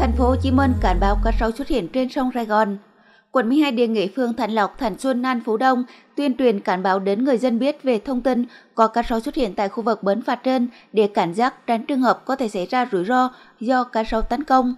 Thành phố Hồ Chí Minh cảnh báo cá sấu xuất hiện trên sông Sài Gòn. Quận 12 đề nghị phường Thạnh Lộc, Thạnh Xuân, An Phú Đông tuyên truyền cảnh báo đến người dân biết về thông tin có cá sấu xuất hiện tại khu vực bến phà trên để cảnh giác tránh trường hợp có thể xảy ra rủi ro do cá sấu tấn công.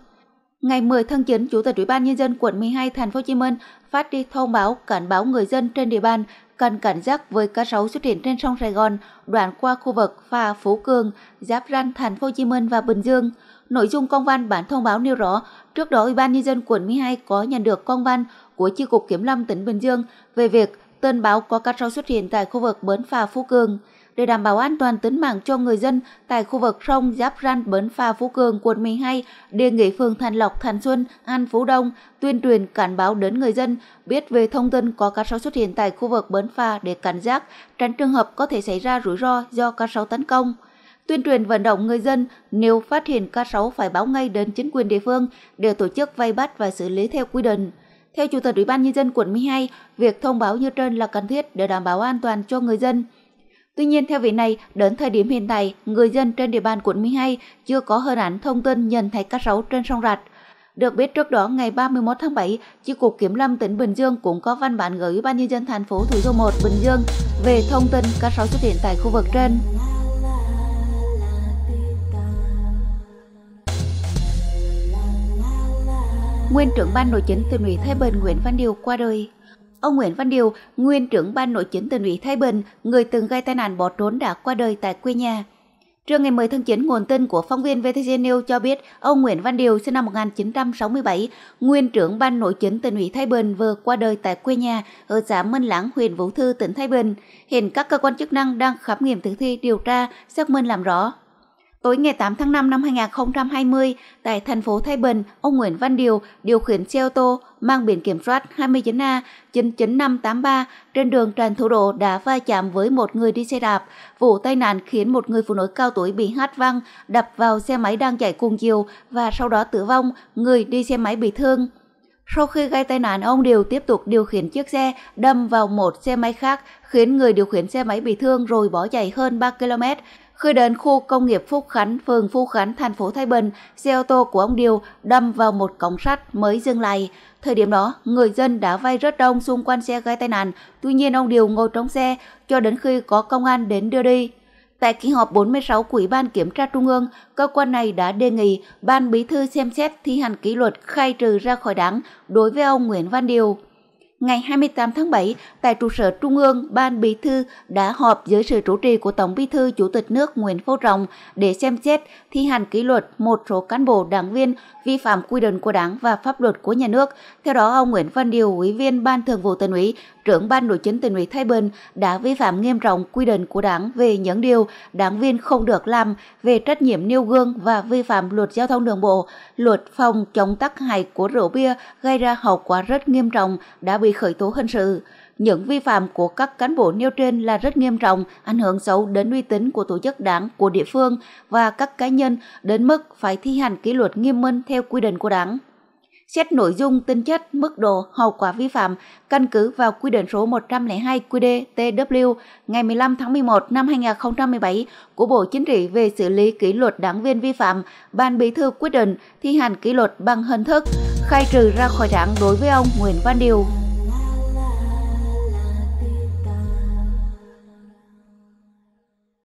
Ngày 10 tháng 9, Chủ tịch Ủy ban nhân dân quận 12 thành phố Hồ Chí Minh phát đi thông báo cảnh báo người dân trên địa bàn cần cảnh giác với cá sấu xuất hiện trên sông Sài Gòn, đoạn qua khu vực phà Phú Cường, giáp ranh thành phố Hồ Chí Minh và Bình Dương. Nội dung công văn bản thông báo nêu rõ, trước đó Ủy ban nhân dân quận 12 có nhận được công văn của chi cục Kiểm lâm tỉnh Bình Dương về việc tên báo có cá sấu xuất hiện tại khu vực bến phà Phú Cường để đảm bảo an toàn tính mạng cho người dân tại khu vực sông Giáp Ranh, Bến Phà, Phú Cường, quận 12, đề nghị phường Thành Lộc, Thành Xuân, An Phú Đông tuyên truyền cảnh báo đến người dân biết về thông tin có cá sấu xuất hiện tại khu vực Bến Phà để cảnh giác, tránh trường hợp có thể xảy ra rủi ro do cá sấu tấn công tuyên truyền vận động người dân nếu phát hiện cá sấu phải báo ngay đến chính quyền địa phương để tổ chức vây bắt và xử lý theo quy định. Theo Chủ tịch Ủy ban Nhân dân quận 12, việc thông báo như trên là cần thiết để đảm bảo an toàn cho người dân. Tuy nhiên, theo vị này, đến thời điểm hiện tại, người dân trên địa bàn quận 12 chưa có hình ảnh thông tin nhận thấy cá sấu trên sông Rạch. Được biết trước đó ngày 31 tháng 7, Chi cục Kiểm lâm tỉnh Bình Dương cũng có văn bản gửi Ban nhân dân thành phố Thủ Dầu Một Bình Dương về thông tin cá sấu xuất hiện tại khu vực trên. Nguyên trưởng ban nội chính tỉnh ủy Thái Bình Nguyễn Văn Điều qua đời. Ông Nguyễn Văn Điều, nguyên trưởng ban nội chính tỉnh ủy Thái Bình, người từng gây tai nạn bỏ trốn đã qua đời tại quê nhà. Trưa ngày 10 tháng 9, nguồn tin của phóng viên VTC News cho biết ông Nguyễn Văn Điều sinh năm 1967, nguyên trưởng ban nội chính tỉnh ủy Thái Bình vừa qua đời tại quê nhà ở xã Minh Lãng, huyện Vũ Thư, tỉnh Thái Bình. Hiện các cơ quan chức năng đang khám nghiệm tử thi điều tra, xác minh làm rõ. Tối ngày 8 tháng 5 năm 2020, tại thành phố Thái Bình, ông Nguyễn Văn Điều điều khiển xe ô tô mang biển kiểm soát 29A99583 trên đường Trần Thủ Độ đã va chạm với một người đi xe đạp. Vụ tai nạn khiến một người phụ nữ cao tuổi bị hát văng, đập vào xe máy đang chạy cùng chiều và sau đó tử vong, người đi xe máy bị thương. Sau khi gây tai nạn, ông Điều tiếp tục điều khiển chiếc xe đâm vào một xe máy khác, khiến người điều khiển xe máy bị thương rồi bỏ chạy hơn 3 km. Khi đến khu công nghiệp Phúc Khánh, phường Phú Khánh, thành phố Thái Bình, xe ô tô của ông Điều đâm vào một cổng sắt mới dừng lại. Thời điểm đó, người dân đã vay rất đông xung quanh xe gây tai nạn, tuy nhiên ông Điều ngồi trong xe cho đến khi có công an đến đưa đi. Tại kỳ họp 46 của Ủy ban Kiểm tra Trung ương, cơ quan này đã đề nghị Ban Bí thư xem xét thi hành kỷ luật khai trừ ra khỏi đảng đối với ông Nguyễn Văn Điều. Ngày 28 tháng 7, tại trụ sở Trung ương, Ban Bí thư đã họp dưới sự chủ trì của Tổng Bí thư Chủ tịch nước Nguyễn Phú Trọng để xem xét thi hành kỷ luật một số cán bộ đảng viên vi phạm quy định của Đảng và pháp luật của nhà nước. Theo đó, ông Nguyễn Văn Điều, Ủy viên Ban Thường vụ Tỉnh ủy, trưởng Ban Nội chính Tỉnh ủy Thái Bình đã vi phạm nghiêm trọng quy định của Đảng về những điều đảng viên không được làm về trách nhiệm nêu gương và vi phạm luật giao thông đường bộ, luật phòng chống tắc hại của rượu bia gây ra hậu quả rất nghiêm trọng đã bị khởi tố hình sự. Những vi phạm của các cán bộ nêu trên là rất nghiêm trọng, ảnh hưởng xấu đến uy tín của tổ chức đảng, của địa phương và các cá nhân đến mức phải thi hành kỷ luật nghiêm minh theo quy định của đảng xét nội dung, tinh chất, mức độ, hậu quả vi phạm căn cứ vào quy định số 102 QĐ-TW ngày 15 tháng 11 năm 2017 của Bộ Chính trị về xử lý kỷ luật đảng viên vi phạm, Ban Bí thư quyết định thi hành kỷ luật bằng hình thức khai trừ ra khỏi đảng đối với ông Nguyễn Văn Điều.